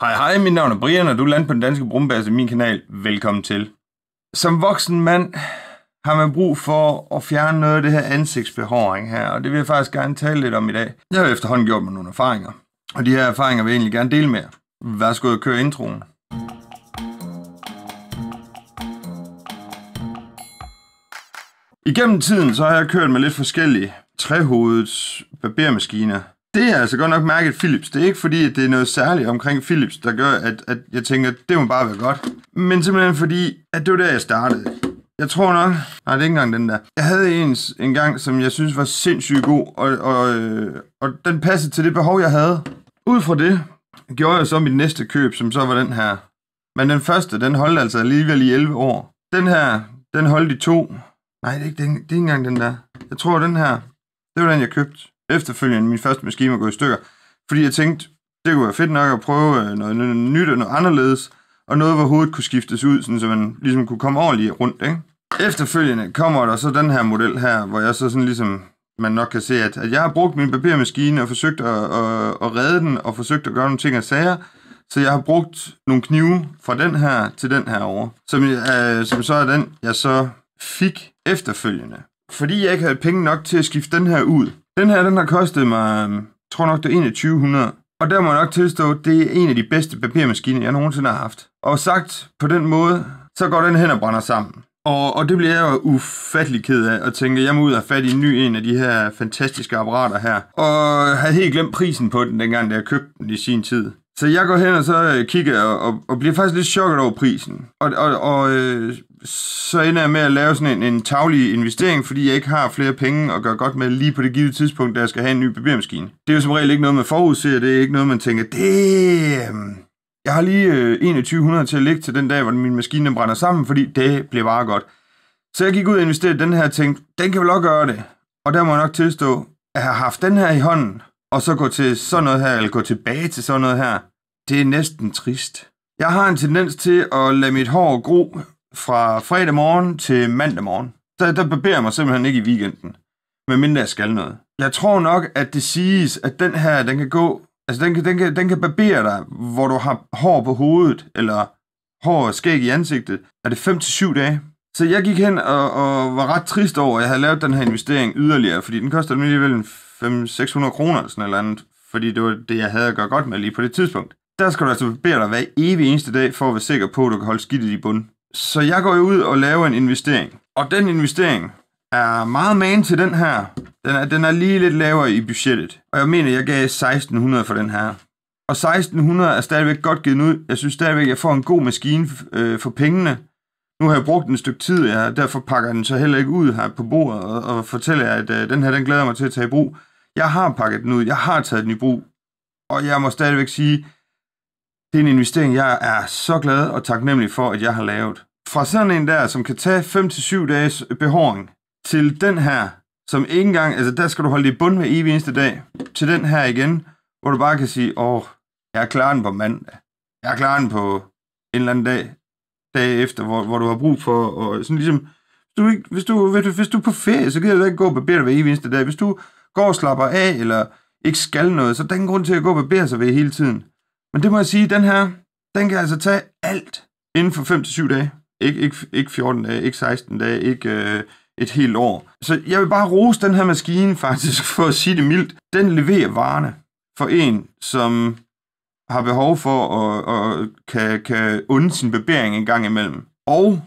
Hej hej, mit navn er Brian, og du lander på den danske brumbase, min kanal. Velkommen til. Som voksen mand har man brug for at fjerne noget af det her ansigtsbehåring her, og det vil jeg faktisk gerne tale lidt om i dag. Jeg har efterhånden gjort mig nogle erfaringer, og de her erfaringer vil jeg egentlig gerne dele med jer. Værsgo at køre introen. Igennem tiden så har jeg kørt med lidt forskellige trehovedets barbermaskiner, det er altså godt nok mærket Philips. Det er ikke fordi, at det er noget særligt omkring Philips, der gør, at, at jeg tænker, at det må bare være godt. Men simpelthen fordi, at det var der, jeg startede. Jeg tror nok... Nej, det er ikke engang den der. Jeg havde en, en gang, som jeg synes var sindssygt god, og, og, øh, og den passede til det behov, jeg havde. Ud fra det gjorde jeg så mit næste køb, som så var den her. Men den første, den holdt altså alligevel i 11 år. Den her, den holdt i to. Nej, det er ikke, den, det er ikke engang den der. Jeg tror, den her, det var den, jeg købte. Efterfølgende min første maskine var gået i stykker, fordi jeg tænkte, det kunne være fedt nok at prøve øh, noget, nyt og noget anderledes, og noget, hvor hovedet kunne skiftes ud, sådan, så man ligesom kunne komme ordentligt rundt. Ikke? Efterfølgende kommer der så den her model her, hvor jeg så sådan ligesom, man nok kan se, at, at jeg har brugt min papirmaskine og forsøgt at, at, at redde den, og forsøgt at gøre nogle ting og sager, så jeg har brugt nogle knive fra den her til den her over, som, øh, som så er den, jeg så fik efterfølgende fordi jeg ikke havde penge nok til at skifte den her ud. Den her, den har kostet mig, jeg øhm, tror nok det er 2100. Og der må jeg nok tilstå, at det er en af de bedste papirmaskiner, jeg nogensinde har haft. Og sagt på den måde, så går den hen og brænder sammen. Og, og det bliver jeg jo ufattelig ked af, tænke, at jeg må ud og fat i en ny en af de her fantastiske apparater her. Og havde helt glemt prisen på den, dengang da jeg købte den i sin tid. Så jeg går hen, og så øh, kigger og, og, og bliver faktisk lidt chokket over prisen. Og, og, og øh, så ender jeg med at lave sådan en, en taglig investering, fordi jeg ikke har flere penge at gøre godt med lige på det givet tidspunkt, da jeg skal have en ny barbermaskine. Det er jo som regel ikke noget, man forudser, det er ikke noget, man tænker, damn, jeg har lige øh, 2100 til at ligge til den dag, hvor min maskine brænder sammen, fordi det blev bare godt. Så jeg gik ud og investerede den her ting. den kan vel også gøre det. Og der må jeg nok tilstå, at jeg har haft den her i hånden, og så gå til sådan noget her, eller gå tilbage til sådan noget her, det er næsten trist. Jeg har en tendens til at lade mit hår gro fra fredag morgen til mandag morgen. Der, der barberer jeg mig simpelthen ikke i weekenden, medmindre jeg skal noget. Jeg tror nok, at det siges, at den her, den kan gå, altså den kan, den kan, den kan barbere dig, hvor du har hår på hovedet, eller hår og skæg i ansigtet, er det 5-7 til dage. Så jeg gik hen og, og var ret trist over, at jeg havde lavet den her investering yderligere, fordi den koster alligevel 500-600 kroner eller sådan eller andet, fordi det var det, jeg havde at gøre godt med lige på det tidspunkt. Der skal du altså bede dig hver evig eneste dag for at være sikker på, at du kan holde skidtet i bunden. Så jeg går jo ud og laver en investering. Og den investering er meget man til den her. Den er, den er lige lidt lavere i budgettet. Og jeg mener, jeg gav 1600 for den her. Og 1600 er stadigvæk godt givet ud. Jeg synes stadigvæk, jeg får en god maskine øh, for pengene. Nu har jeg brugt den et stykke tid, og derfor pakker den så heller ikke ud her på bordet og, og fortæller jer, at øh, den her, den glæder mig til at tage i brug. Jeg har pakket den ud, jeg har taget den i brug, og jeg må stadigvæk sige, det er en investering, jeg er så glad og taknemmelig for, at jeg har lavet. Fra sådan en der, som kan tage 5-7 dages behåring, til den her, som ikke engang, altså der skal du holde i bund med evig eneste dag, til den her igen, hvor du bare kan sige, åh, oh, jeg klar den på mandag. Jeg klar den på en eller anden dag, dag efter, hvor, hvor du har brug for, og sådan ligesom, du, ikke, hvis, du, hvis, du, hvis du er på ferie, så gider du ikke gå og barbere dig hver evig eneste dag. Hvis du går og slapper af, eller ikke skal noget, så der ingen grund til at gå og barbere sig ved hele tiden. Men det må jeg sige, den her, den kan altså tage alt inden for 5-7 dage. Ikke, ikke, ikke 14 dage, ikke 16 dage, ikke øh, et helt år. Så jeg vil bare rose den her maskine faktisk, for at sige det mildt. Den leverer varerne for en, som har behov for at, at kan, kan unde sin barbering en gang imellem. Og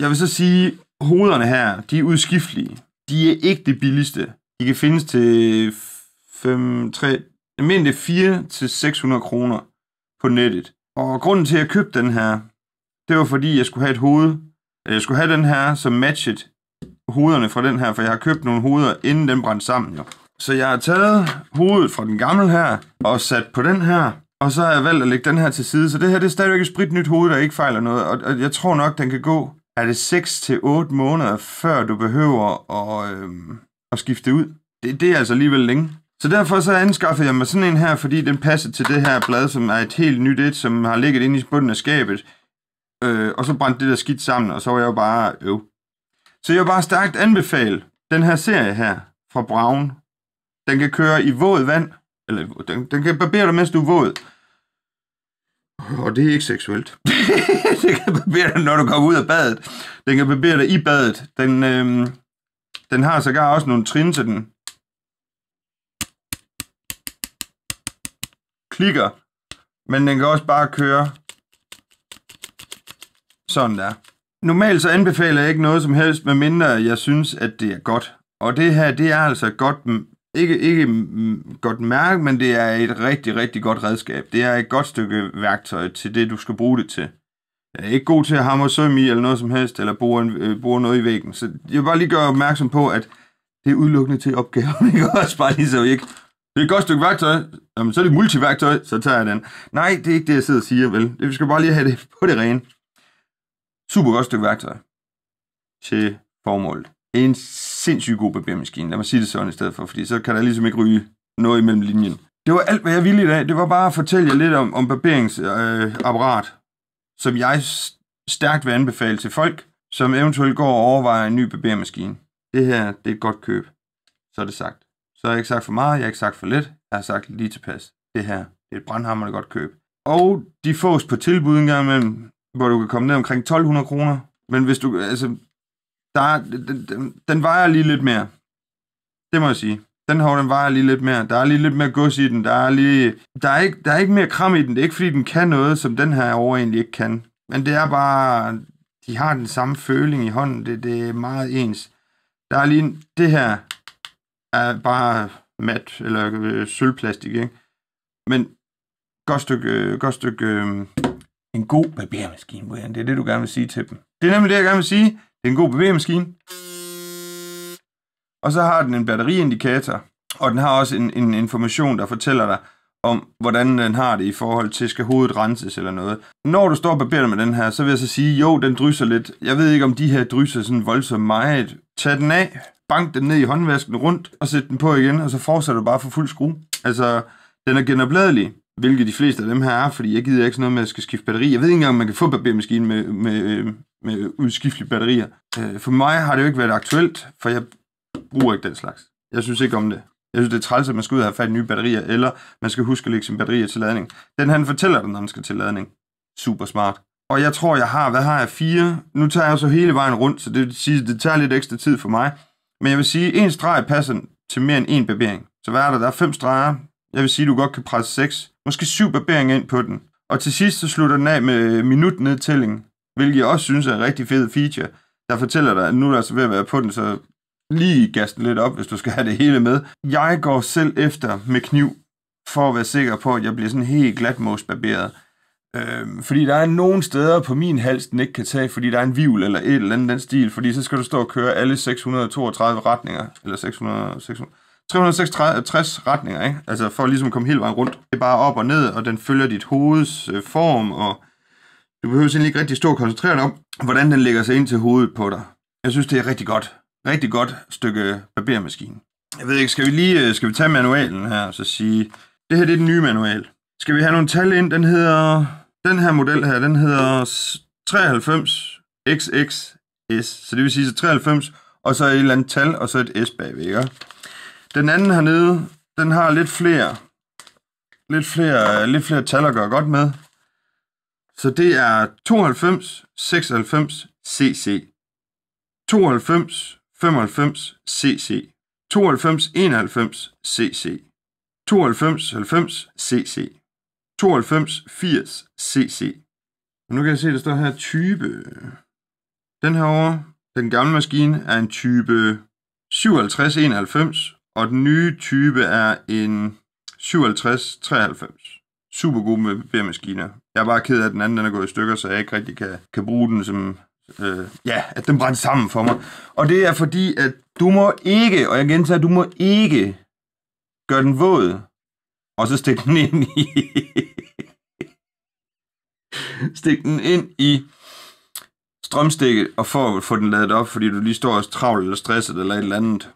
jeg vil så sige, hovederne her, de er udskiftelige. De er ikke det billigste, de kan findes til 5, 3, jeg mener det 4 til 600 kroner på nettet. Og grunden til, at jeg købte den her, det var fordi, jeg skulle have et hoved. Jeg skulle have den her, som matchet hovederne fra den her, for jeg har købt nogle hoveder, inden den brændte sammen. Jo. Så jeg har taget hovedet fra den gamle her, og sat på den her, og så har jeg valgt at lægge den her til side. Så det her det er stadigvæk et nyt hoved, der ikke fejler noget, og jeg tror nok, den kan gå, er det 6-8 måneder, før du behøver at, øhm, at skifte ud. Det, det er altså alligevel længe. Så derfor så anskaffede jeg mig sådan en her, fordi den passer til det her blad, som er et helt nyt et, som har ligget inde i bunden af skabet. Øh, og så brændte det der skidt sammen, og så var jeg jo bare øv. Så jeg vil bare stærkt anbefale den her serie her fra Braun. Den kan køre i våd vand, eller den, den kan barbere dig, mens du er våd. Og det er ikke seksuelt. den kan barbere dig, når du kommer ud af badet. Den kan barbere dig i badet. Den, øh, den har sågar også nogle trin til den. Klikker. Men den kan også bare køre sådan der. Normalt så anbefaler jeg ikke noget som helst, medmindre jeg synes, at det er godt. Og det her, det er altså godt, ikke, ikke godt mærke, men det er et rigtig, rigtig godt redskab. Det er et godt stykke værktøj til det, du skal bruge det til er ikke god til at hamre søm i, eller noget som helst, eller bruge, en, øh, noget i væggen. Så jeg vil bare lige gøre opmærksom på, at det er udelukkende til opgaven, ikke også? Bare lige så vi ikke... Det er et godt stykke værktøj. Jamen, så er det multiværktøj, så tager jeg den. Nej, det er ikke det, jeg sidder og siger, vel? Det, vi skal bare lige have det på det rene. Super godt stykke værktøj til formålet. En sindssygt god barbermaskine. Lad mig sige det sådan i stedet for, fordi så kan der ligesom ikke ryge noget imellem linjen. Det var alt, hvad jeg ville i dag. Det var bare at fortælle jer lidt om, om barberingsapparat. Øh, apparat som jeg stærkt vil anbefale til folk, som eventuelt går og overvejer en ny barbermaskine. Det her, det er et godt køb. Så er det sagt. Så har jeg ikke sagt for meget, jeg har ikke sagt for lidt, jeg har sagt lige tilpas. Det her, det er et brandhammerende godt køb. Og de fås på tilbud en gang imellem, hvor du kan komme ned omkring 1200 kroner. Men hvis du, altså, der er, den, den, den vejer lige lidt mere. Det må jeg sige den her, den vejer lige lidt mere. Der er lige lidt mere gods i den. Der er, lige, der, er ikke, der er ikke mere kram i den. Det er ikke, fordi den kan noget, som den her over egentlig ikke kan. Men det er bare, de har den samme føling i hånden. Det, det er meget ens. Der er lige, det her er bare mat, eller øh, sølvplastik, ikke? Men godt stykke, øh, godt stykke, øh, en god barbermaskine, Brian. Det er det, du gerne vil sige til dem. Det er nemlig det, jeg gerne vil sige. Det er en god barbermaskine. Og så har den en batteriindikator, og den har også en, en information, der fortæller dig om, hvordan den har det i forhold til, skal hovedet renses eller noget. Når du står og barberer med den her, så vil jeg så sige, jo, den drysser lidt. Jeg ved ikke, om de her drysser sådan voldsomt meget. Tag den af, bank den ned i håndvasken rundt, og sæt den på igen, og så fortsætter du bare for fuld skrue. Altså, den er genopladelig, hvilket de fleste af dem her er, fordi jeg gider ikke sådan noget med, at jeg skal skifte batteri. Jeg ved ikke engang, om man kan få barbermaskinen med, med, med udskiftelige batterier. Øh, for mig har det jo ikke været aktuelt, for jeg bruger ikke den slags. Jeg synes ikke om det. Jeg synes, det er træls, at man skal ud og have fat i nye batterier, eller man skal huske at lægge sin batterier til ladning. Den han fortæller dig, når den skal til ladning. Super smart. Og jeg tror, jeg har, hvad har jeg, fire? Nu tager jeg så hele vejen rundt, så det vil sige, det tager lidt ekstra tid for mig. Men jeg vil sige, en streg passer til mere end en barbering. Så hvad er der? Der er fem streger. Jeg vil sige, du godt kan presse seks, måske syv barberinger ind på den. Og til sidst så slutter den af med minutnedtælling, hvilket jeg også synes er en rigtig fed feature. Der fortæller dig, at nu er der altså ved at være på den, så lige gas lidt op, hvis du skal have det hele med. Jeg går selv efter med kniv, for at være sikker på, at jeg bliver sådan helt glatmåsbarberet. Øh, fordi der er nogle steder på min hals, den ikke kan tage, fordi der er en vivl eller et eller andet den stil, fordi så skal du stå og køre alle 632 retninger, eller 600, 600 360 retninger, ikke? Altså for at ligesom komme hele vejen rundt. Det er bare op og ned, og den følger dit hoveds øh, form, og du behøver egentlig ikke rigtig stå og koncentrere dig om, hvordan den lægger sig ind til hovedet på dig. Jeg synes, det er rigtig godt rigtig godt stykke barbermaskine. Jeg ved ikke, skal vi lige øh, skal vi tage manualen her og så sige, det her det er den nye manual. Skal vi have nogle tal ind? Den hedder, den her model her, den hedder 93 XXS. Så det vil sige så 93, og så et eller andet tal, og så et S bagved, ikke? Den anden hernede, den har lidt flere, lidt flere, øh, lidt flere tal at gøre godt med. Så det er 92 96 CC. 92 95 CC, 92 91 CC, 92 90 CC, 92 80 CC. Og nu kan jeg se, at der står her type. Den her over, den gamle maskine, er en type 5791, og den nye type er en 5793. Super god med papirmaskiner. Jeg er bare ked af, at den anden den er gået i stykker, så jeg ikke rigtig kan, kan bruge den som øh, ja, at den brændte sammen for mig. Og det er fordi, at du må ikke, og jeg gentager, du må ikke gøre den våd, og så stikke den ind i... Stik den ind i strømstikket, og få, få den ladet op, fordi du lige står og travlt eller stresset eller et eller andet.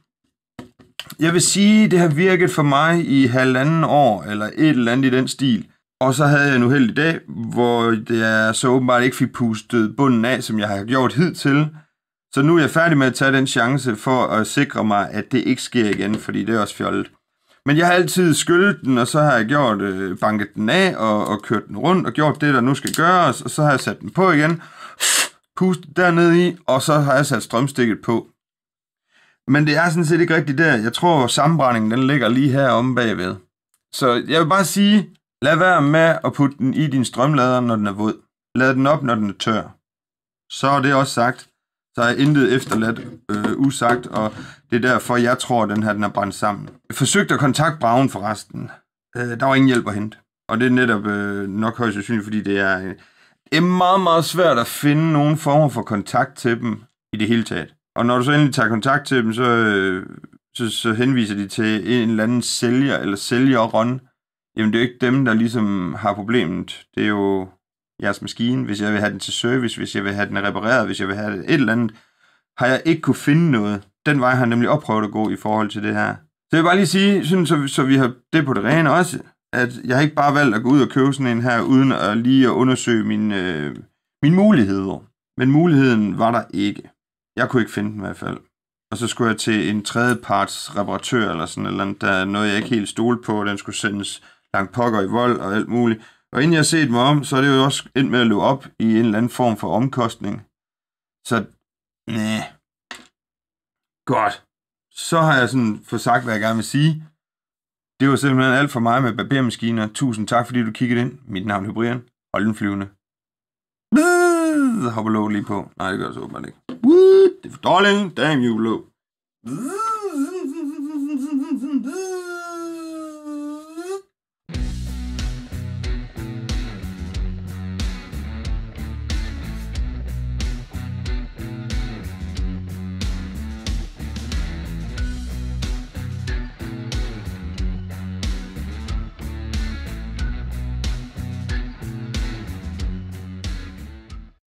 Jeg vil sige, det har virket for mig i halvanden år, eller et eller andet i den stil. Og så havde jeg en uheldig dag, hvor jeg så åbenbart ikke fik pustet bunden af, som jeg har gjort hidtil. Så nu er jeg færdig med at tage den chance for at sikre mig, at det ikke sker igen, fordi det er også fjollet. Men jeg har altid skyllet den, og så har jeg gjort øh, banket den af og, og kørt den rundt og gjort det, der nu skal gøres, og så har jeg sat den på igen, pustet dernede i, og så har jeg sat strømstikket på. Men det er sådan set ikke rigtigt der. Jeg tror, at den ligger lige her omme bagved. Så jeg vil bare sige, Lad være med at putte den i din strømlader, når den er våd. Lad den op, når den er tør. Så er det også sagt. så er intet efterladt øh, usagt, og det er derfor, jeg tror, at den her den er brændt sammen. Jeg forsøgte at kontakte Braun resten. Øh, der var ingen hjælp at hente. Og det er netop øh, nok højst sandsynligt, fordi det er, øh, det er meget, meget svært at finde nogen form for kontakt til dem i det hele taget. Og når du så endelig tager kontakt til dem, så, øh, så, så henviser de til en eller anden sælger eller sælgeren, Jamen, det er jo ikke dem, der ligesom har problemet. Det er jo jeres maskine. Hvis jeg vil have den til service, hvis jeg vil have den repareret, hvis jeg vil have det, et eller andet, har jeg ikke kunne finde noget. Den vej har jeg nemlig opprøvet at gå i forhold til det her. Så jeg vil bare lige sige, sådan, så, så vi har det på det rene også, at jeg har ikke bare valgt at gå ud og købe sådan en her, uden at lige at undersøge mine, øh, mine muligheder. Men muligheden var der ikke. Jeg kunne ikke finde den i hvert fald. Og så skulle jeg til en tredjeparts reparatør eller sådan eller andet, der noget, jeg ikke helt stole på, den skulle sendes langt pokker i vold og alt muligt. Og inden jeg har set mig om, så er det jo også endt med at løbe op i en eller anden form for omkostning. Så, nej. Godt. Så har jeg sådan fået sagt, hvad jeg gerne vil sige. Det var simpelthen alt for mig med barbermaskiner. Tusind tak, fordi du kiggede ind. Mit navn er Brian. Hold den flyvende. hopper lå lige på. Nej, det gør så åbenbart ikke. Det er for dårligt. Damn you, lå. Bzzz.